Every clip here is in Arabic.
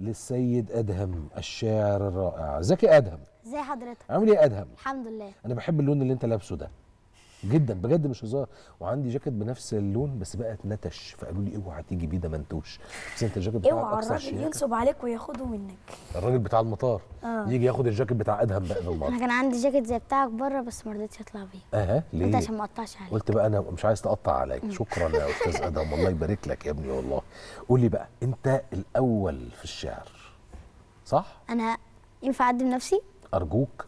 للسيد ادهم الشاعر الرائع زكي ادهم ازي حضرتك عامل ايه ادهم الحمد لله انا بحب اللون اللي انت لابسه ده جدا بجد مش هزار وعندي جاكيت بنفس اللون بس بقى اتنتش فقالوا لي اوعى تيجي بيه ده منتوش بس انت الجاكيت بتاعك اوعى الراجل ينصب عليك وياخده منك الراجل بتاع المطار آه. يجي ياخد الجاكيت بتاع ادهم بقى بالمره انا كان عندي جاكيت زي بتاعك بره بس ما رضيتش اطلع بيه اها ليه انت عشان ما اقطعش عليك قلت بقى انا مش عايز تقطع عليك شكرا يا استاذ ادهم الله يبارك لك يا ابني والله قول لي بقى انت الاول في الشعر صح انا ينفع اقدم نفسي ارجوك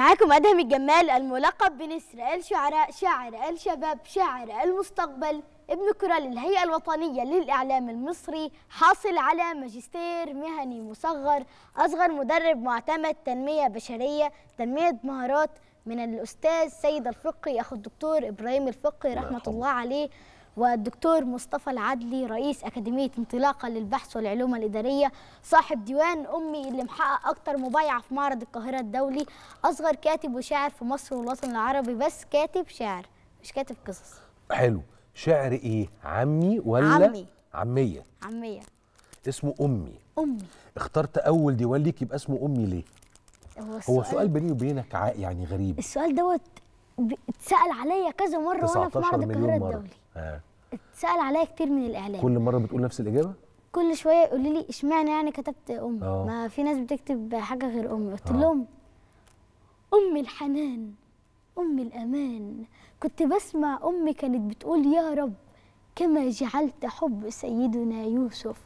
معاكم أدهم الجمال الملقب بنسر الشعراء شاعر الشباب شاعر المستقبل ابن كرة للهيئة الوطنية للإعلام المصري حاصل على ماجستير مهني مصغر أصغر مدرب معتمد تنمية بشرية تنمية مهارات من الأستاذ سيد الفقي أخو الدكتور إبراهيم الفقي رحمة الله عليه والدكتور مصطفى العدلي رئيس أكاديمية انطلاقة للبحث والعلوم الإدارية صاحب ديوان أمي اللي محقق أكتر مبايعة في معرض القاهرة الدولي أصغر كاتب وشاعر في مصر والوطن العربي بس كاتب شعر مش كاتب قصص حلو شعر إيه عمي ولا عمي عمية عمية اسمه أمي أمي اخترت أول ديوان ليك يبقى اسمه أمي ليه؟ هو, السؤال هو سؤال بيني وبينك يعني غريب السؤال دوت اتسال عليا كذا مره وانا في معرض القاهره الدولي آه. اتسال عليا كتير من الاعلام كل مره بتقول نفس الاجابه كل شويه يقول لي اشمعنى يعني كتبت ام آه. ما في ناس بتكتب حاجه غير امي قلت آه. لهم ام الحنان ام الامان كنت بسمع امي كانت بتقول يا رب كما جعلت حب سيدنا يوسف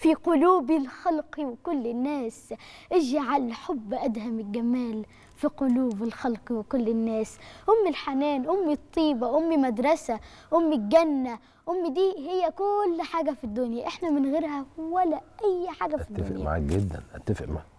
في قلوب الخلق وكل الناس اجعل حب أدهم الجمال في قلوب الخلق وكل الناس أم الحنان أم الطيبة أم مدرسة أم الجنة أم دي هي كل حاجة في الدنيا إحنا من غيرها ولا أي حاجة في الدنيا أتفق معاك جدا أتفق معاك